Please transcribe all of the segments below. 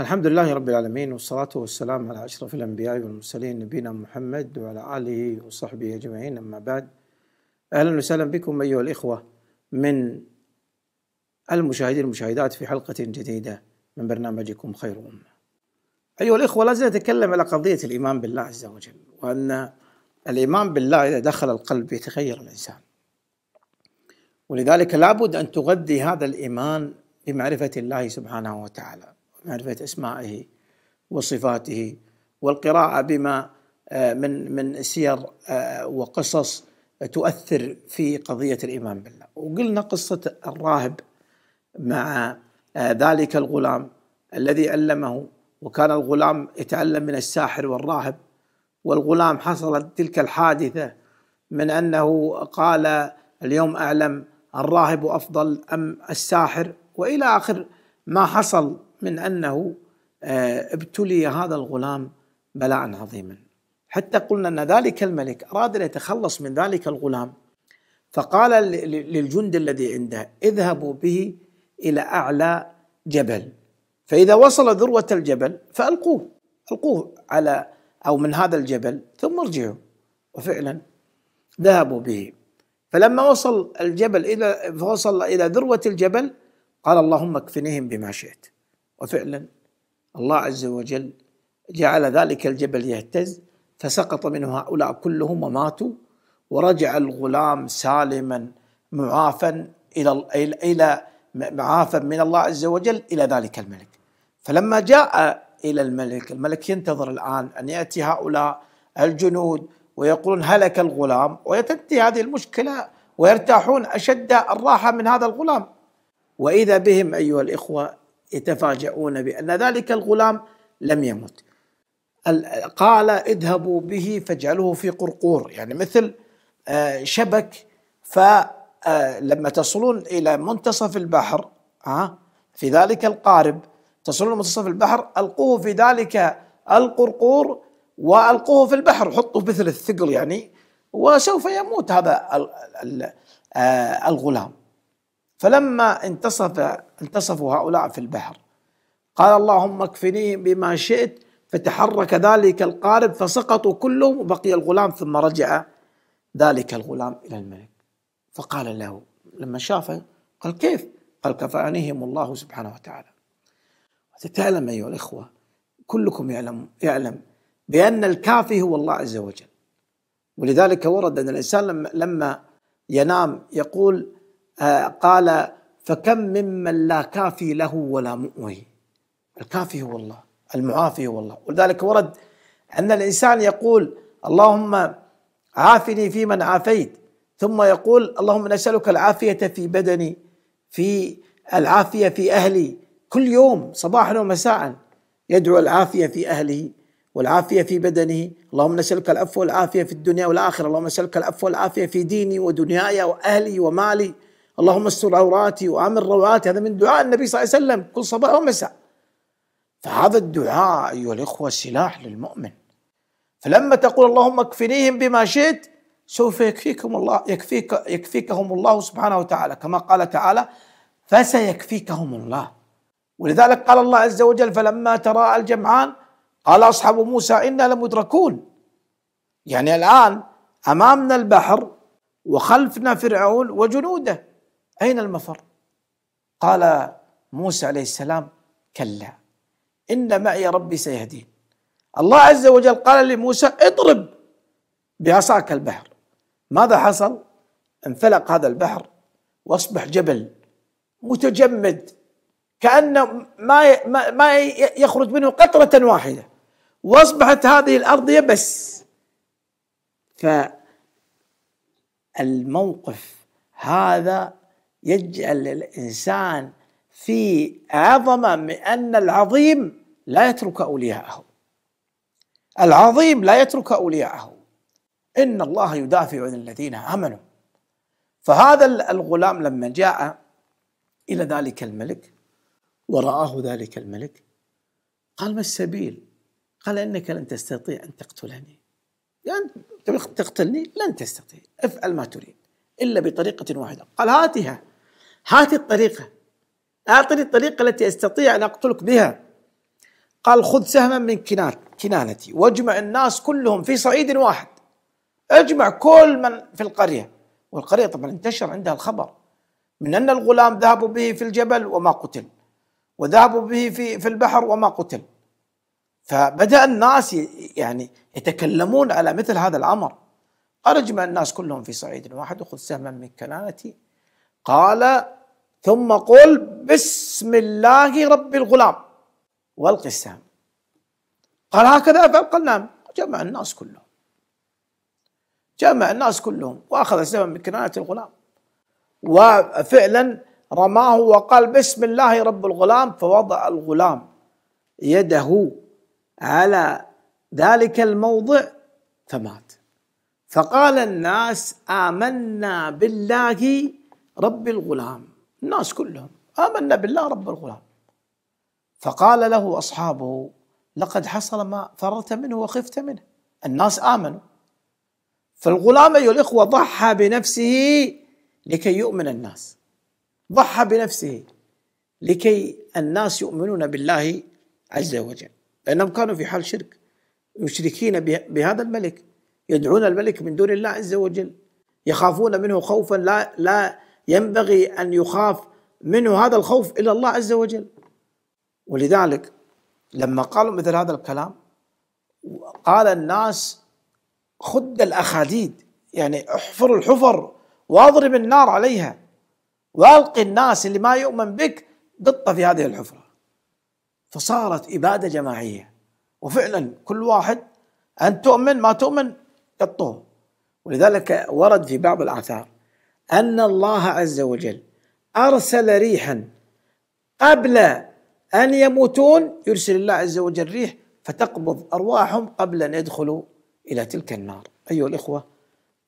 الحمد لله رب العالمين والصلاة والسلام على أشرف الأنبياء والمرسلين نبينا محمد وعلى آله وصحبه أجمعين أما بعد أهلا وسهلا بكم أيها الإخوة من المشاهدين والمشاهدات في حلقة جديدة من برنامجكم خير أمة أيها الإخوة لازم نتكلم على قضية الإيمان بالله عز وجل وأن الإيمان بالله إذا دخل القلب يتغير الإنسان ولذلك لابد أن تغذي هذا الإيمان بمعرفة الله سبحانه وتعالى معرفة أسمائه وصفاته والقراءة بما آه، من من سير آه، وقصص تؤثر في قضية الإيمان بالله وقلنا قصة الراهب مع آه، ذلك الغلام الذي علمه وكان الغلام يتعلم من الساحر والراهب والغلام حصلت تلك الحادثة من أنه قال اليوم أعلم الراهب أفضل أم الساحر وإلى آخر ما حصل من أنه آه، ابتلي هذا الغلام بلاء عظيما حتى قلنا أن ذلك الملك أراد أن يتخلص من ذلك الغلام فقال للجند الذي عنده اذهبوا به إلى أعلى جبل فإذا وصل ذروة الجبل فألقوه ألقوه على أو من هذا الجبل ثم ارجعوا وفعلا ذهبوا به فلما وصل الجبل إلى فوصل إلى ذروة الجبل قال اللهم اكفنهم بما شئت وفعلا الله عز وجل جعل ذلك الجبل يهتز فسقط منه هؤلاء كلهم وماتوا ورجع الغلام سالما معافا الى الى معافا من الله عز وجل الى ذلك الملك فلما جاء الى الملك الملك ينتظر الان ان ياتي هؤلاء الجنود ويقولون هلك الغلام وتنتهي هذه المشكله ويرتاحون اشد الراحه من هذا الغلام واذا بهم ايها الاخوه يتفاجؤون بأن ذلك الغلام لم يمت قال اذهبوا به فاجعلوه في قرقور يعني مثل آه، شبك فلما آه، تصلون إلى منتصف البحر آه، في ذلك القارب تصلون منتصف البحر ألقوه في ذلك القرقور وألقوه في البحر حطوا مثل الثقل يعني وسوف يموت هذا الغلام فلما انتصف انتصفوا هؤلاء في البحر قال اللهم اكفنيهم بما شئت فتحرك ذلك القارب فسقطوا كلهم وبقي الغلام ثم رجع ذلك الغلام إلى الملك فقال له لما شافه قال كيف؟ قال كفانيهم الله سبحانه وتعالى تعلم أيها الإخوة كلكم يعلم يعلم بأن الكافي هو الله عز وجل ولذلك ورد أن الإنسان لما ينام يقول آه، قال فكم ممن لا كافي له ولا مؤوي الكافي هو الله المعافي هو الله ولذلك ورد أن الإنسان يقول اللهم عافني في من عافيت ثم يقول اللهم نسألك العافية في بدني في العافية في أهلي كل يوم صباحا ومساء يدعو العافية في أهله والعافية في بدنه اللهم نسألك العفو والعافية في الدنيا والآخرة اللهم نسألك العفو والعافية في ديني ودنياي وأهلي ومالي اللهم استر عوراتي وامن روعاتي هذا من دعاء النبي صلى الله عليه وسلم كل صباح ومساء فهذا الدعاء ايها الاخوه سلاح للمؤمن فلما تقول اللهم اكفنيهم بما شئت سوف يكفيكم الله يكفيك يكفيكهم الله سبحانه وتعالى كما قال تعالى فسيكفيكهم الله ولذلك قال الله عز وجل فلما تراءى الجمعان قال اصحاب موسى انا لمدركون يعني الان امامنا البحر وخلفنا فرعون وجنوده أين المفر؟ قال موسى عليه السلام كلا إن معي ربي سيهدين الله عز وجل قال لموسى اضرب بعصاك البحر ماذا حصل؟ انفلق هذا البحر واصبح جبل متجمد كأنه ما ما يخرج منه قطرة واحدة واصبحت هذه الأرض يبس فالموقف هذا يجعل الإنسان في عظمة من أن العظيم لا يترك أولياءه العظيم لا يترك أولياءه إن الله يدافع عن الذين آمنوا فهذا الغلام لما جاء إلى ذلك الملك ورآه ذلك الملك قال ما السبيل قال إنك لن تستطيع أن تقتلني يعني تقتلني لن تستطيع افعل ما تريد إلا بطريقة واحدة قال هاتها هات الطريقة أعطني الطريقة التي أستطيع أن أقتلك بها قال خذ سهما من كنانتي واجمع الناس كلهم في صعيد واحد اجمع كل من في القرية والقرية طبعا انتشر عندها الخبر من أن الغلام ذهبوا به في الجبل وما قتل وذهبوا به في, في البحر وما قتل فبدأ الناس يعني يتكلمون على مثل هذا الأمر أرجم الناس كلهم في صعيد واحد وخذ سهما من كنانتي قال ثم قل بسم الله رب الغلام والقي السهم قال هكذا أفعل قال نعم جمع الناس كلهم جمع الناس كلهم وأخذ السهم من كنايه الغلام وفعلا رماه وقال بسم الله رب الغلام فوضع الغلام يده على ذلك الموضع فمات فقال الناس آمنا بالله رب الغلام الناس كلهم آمنا بالله رب الغلام فقال له أصحابه لقد حصل ما فررت منه وخفت منه الناس آمنوا فالغلام أيها الإخوة ضحى بنفسه لكي يؤمن الناس ضحى بنفسه لكي الناس يؤمنون بالله عز وجل لأنهم كانوا في حال شرك مشركين بهذا الملك يدعون الملك من دون الله عز وجل يخافون منه خوفا لا لا ينبغي أن يخاف منه هذا الخوف إلى الله عز وجل ولذلك لما قالوا مثل هذا الكلام قال الناس خد الأخاديد يعني احفر الحفر واضرب النار عليها والقي الناس اللي ما يؤمن بك قطة في هذه الحفرة فصارت إبادة جماعية وفعلا كل واحد أن تؤمن ما تؤمن قطوه ولذلك ورد في بعض الآثار أن الله عز وجل أرسل ريحا قبل أن يموتون يرسل الله عز وجل ريح فتقبض أرواحهم قبل أن يدخلوا إلى تلك النار أيها الإخوة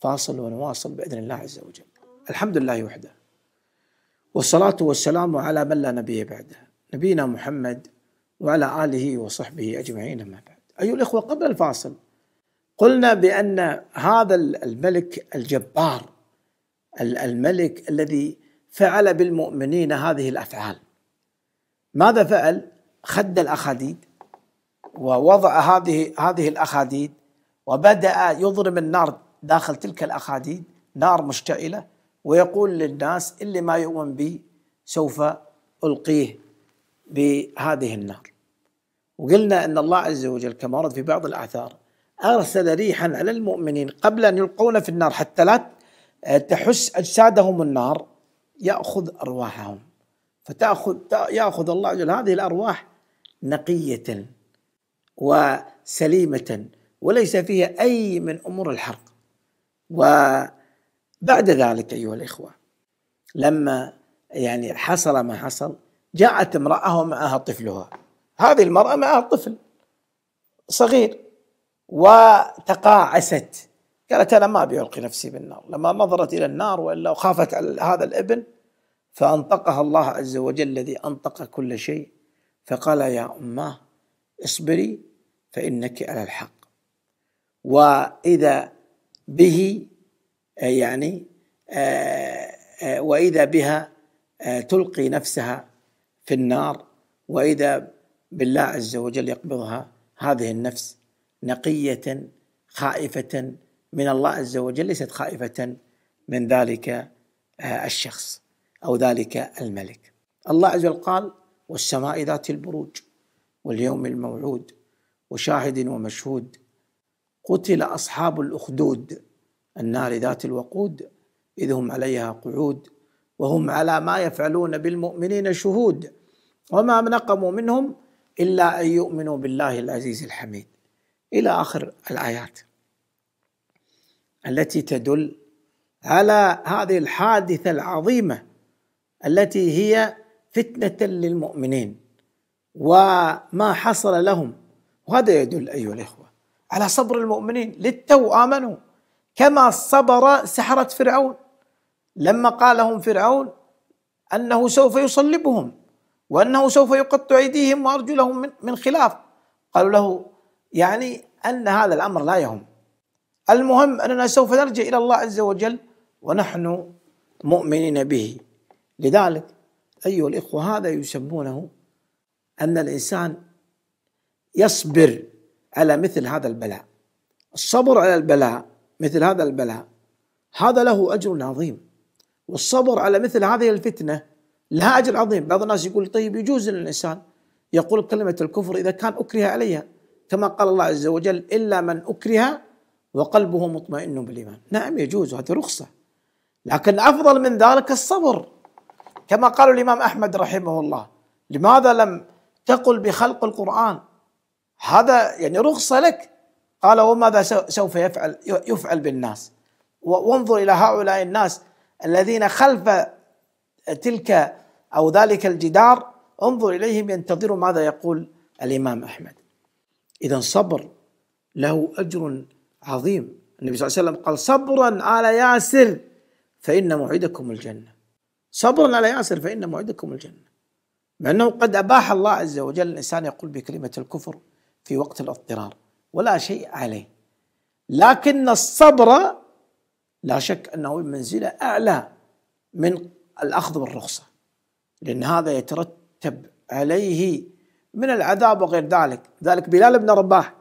فاصل ونواصل بإذن الله عز وجل الحمد لله وحده والصلاة والسلام على من لا نبي بعده نبينا محمد وعلى آله وصحبه أجمعين ما بعد أيها الإخوة قبل الفاصل قلنا بأن هذا الملك الجبار الملك الذي فعل بالمؤمنين هذه الافعال ماذا فعل خد الاخاديد ووضع هذه هذه الاخاديد وبدا يضرم النار داخل تلك الاخاديد نار مشتعله ويقول للناس اللي ما يؤمن بي سوف القيه بهذه النار وقلنا ان الله عز وجل كما ورد في بعض الاعثار ارسل ريحا على المؤمنين قبل ان يلقون في النار حتى لا أه، تحس أجسادهم النار يأخذ أرواحهم فتأخذ يأخذ الله جل هذه الأرواح نقية وسليمة وليس فيها أي من أمور الحرق وبعد ذلك أيها الإخوة لما يعني حصل ما حصل جاءت امرأة ومعها طفلها هذه المرأة معها طفل صغير وتقاعست قالت أنا ما أبي ألقي نفسي بالنار لما نظرت إلى النار وإلا وخافت على هذا الابن فأنطقها الله عز وجل الذي أنطق كل شيء فقال يا أماه اصبري فإنك على الحق وإذا به يعني آه، آه، وإذا بها آه، تلقي نفسها في النار وإذا بالله عز وجل يقبضها هذه النفس نقية خائفة من الله عز وجل ليست خائفة من ذلك آه، الشخص أو ذلك الملك الله عز وجل قال والسماء ذات البروج واليوم الموعود وشاهد ومشهود قتل أصحاب الأخدود النار ذات الوقود إذ هم عليها قعود وهم على ما يفعلون بالمؤمنين شهود وما نقموا منهم إلا أن يؤمنوا بالله العزيز الحميد إلى آخر الآيات التي تدل على هذه الحادثه العظيمه التي هي فتنه للمؤمنين وما حصل لهم وهذا يدل ايها الاخوه على صبر المؤمنين للتو امنوا كما صبر سحره فرعون لما قال لهم فرعون انه سوف يصلبهم وانه سوف يقطع ايديهم وارجلهم من خلاف قالوا له يعني ان هذا الامر لا يهم المهم أننا سوف نرجع إلى الله عز وجل ونحن مؤمنين به لذلك أيها الإخوة هذا يسمونه أن الإنسان يصبر على مثل هذا البلاء الصبر على البلاء مثل هذا البلاء هذا له أجر عظيم والصبر على مثل هذه الفتنة لها أجر عظيم بعض الناس يقول طيب يجوز للإنسان يقول كلمة الكفر إذا كان أكره عليها كما قال الله عز وجل إلا من أكره وقلبه مطمئن بالإيمان نعم يجوز هذه رخصة لكن افضل من ذلك الصبر كما قال الإمام أحمد رحمه الله لماذا لم تقل بخلق القرآن هذا يعني رخصة لك قال وماذا سوف يفعل يفعل بالناس وانظر إلى هؤلاء الناس الذين خلف تلك أو ذلك الجدار انظر إليهم ينتظروا ماذا يقول الإمام أحمد إذا صبر له أجر عظيم النبي صلى الله عليه وسلم قال صبرا على ياسر فإن موعدكم الجنة صبرا على ياسر فإن موعدكم الجنة مع أنه قد أباح الله عز وجل الإنسان يقول بكلمة الكفر في وقت الاضطرار ولا شيء عليه لكن الصبر لا شك أنه بمنزلة أعلى من الأخذ بالرخصة لأن هذا يترتب عليه من العذاب وغير ذلك ذلك بلال بن رباح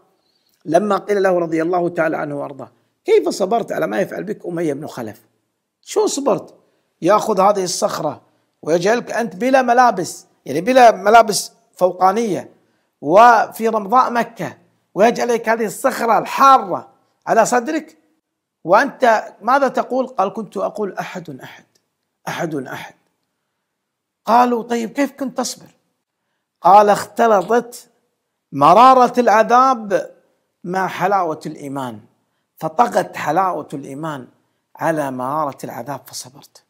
لما قيل له رضي الله تعالى عنه وارضاه كيف صبرت على ما يفعل بك اميه بن خلف؟ شو صبرت؟ ياخذ هذه الصخره ويجعلك انت بلا ملابس يعني بلا ملابس فوقانيه وفي رمضاء مكه ويجعلك هذه الصخره الحاره على صدرك وانت ماذا تقول؟ قال كنت اقول احد احد احد احد قالوا طيب كيف كنت تصبر؟ قال اختلطت مراره العذاب مع حلاوة الإيمان فطغت حلاوة الإيمان على مرارة العذاب فصبرت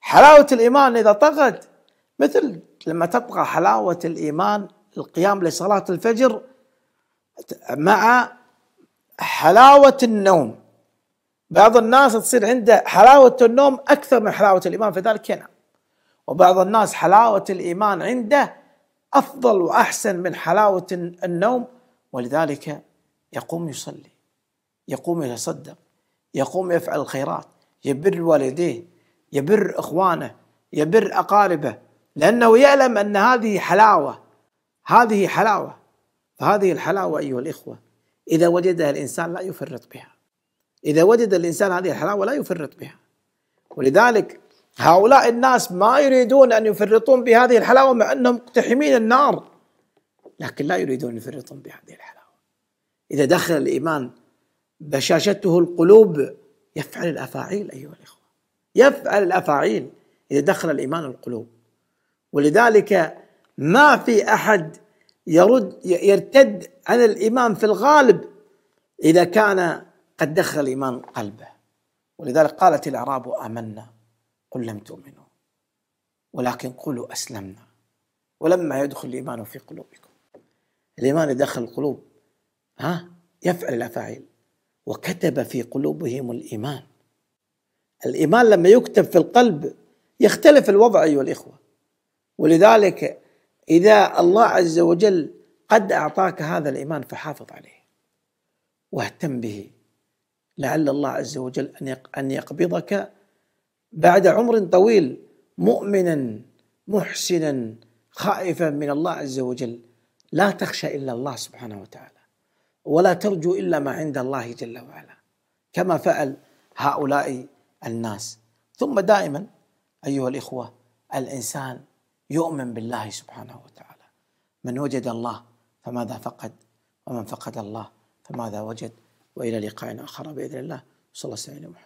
حلاوة الإيمان إذا طغت مثل لما تطغى حلاوة الإيمان القيام لصلاة الفجر مع حلاوة النوم بعض الناس تصير عنده حلاوة النوم أكثر من حلاوة الإيمان فذلك ينام وبعض الناس حلاوة الإيمان عنده أفضل وأحسن من حلاوة النوم ولذلك يقوم يصلي يقوم يتصدق يقوم يفعل الخيرات يبر والديه يبر اخوانه يبر اقاربه لانه يعلم ان هذه حلاوه هذه حلاوه فهذه الحلاوه ايها الاخوه اذا وجدها الانسان لا يفرط بها اذا وجد الانسان هذه الحلاوه لا يفرط بها ولذلك هؤلاء الناس ما يريدون ان يفرطون بهذه الحلاوه مع انهم مقتحمين النار لكن لا يريدون ان يفرطون بهذه الحلاوه إذا دخل الإيمان بشاشته القلوب يفعل الأفاعيل أيها الإخوة يفعل الأفاعيل إذا دخل الإيمان القلوب ولذلك ما في أحد يرد يرتد عن الإيمان في الغالب إذا كان قد دخل الإيمان قلبه ولذلك قالت الأعراب آمنا قل لم تؤمنوا ولكن قولوا أسلمنا ولما يدخل الإيمان في قلوبكم الإيمان دخل القلوب ها يفعل الأفاعيل وكتب في قلوبهم الإيمان الإيمان لما يكتب في القلب يختلف الوضع أيها الإخوة ولذلك إذا الله عز وجل قد أعطاك هذا الإيمان فحافظ عليه واهتم به لعل الله عز وجل أن ان يقبضك بعد عمر طويل مؤمنا محسنا خائفا من الله عز وجل لا تخشى إلا الله سبحانه وتعالى ولا ترجو الا ما عند الله جل وعلا كما فعل هؤلاء الناس ثم دائما ايها الاخوه الانسان يؤمن بالله سبحانه وتعالى من وجد الله فماذا فقد ومن فقد الله فماذا وجد والى لقاء اخر باذن الله صلى الله عليه وسلم